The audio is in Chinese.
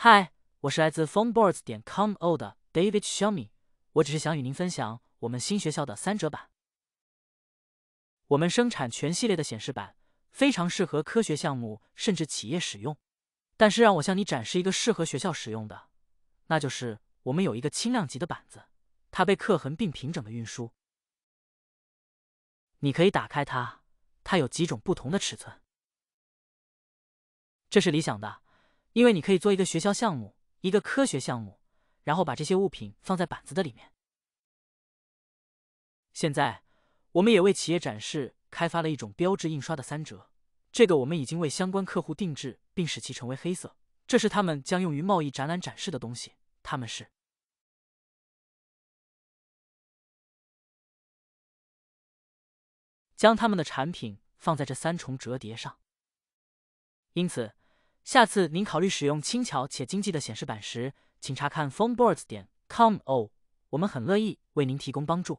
嗨，我是来自 p h o n e b o a r d s 点 com.oo 的 David Xiaomi。我只是想与您分享我们新学校的三折板。我们生产全系列的显示板，非常适合科学项目甚至企业使用。但是让我向你展示一个适合学校使用的，那就是我们有一个轻量级的板子，它被刻痕并平整的运输。你可以打开它，它有几种不同的尺寸。这是理想的。因为你可以做一个学校项目，一个科学项目，然后把这些物品放在板子的里面。现在，我们也为企业展示开发了一种标志印刷的三折，这个我们已经为相关客户定制并使其成为黑色，这是他们将用于贸易展览展示的东西。他们是将他们的产品放在这三重折叠上，因此。下次您考虑使用轻巧且经济的显示板时，请查看 p h o n e b o a r d s 点 com 哦，我们很乐意为您提供帮助。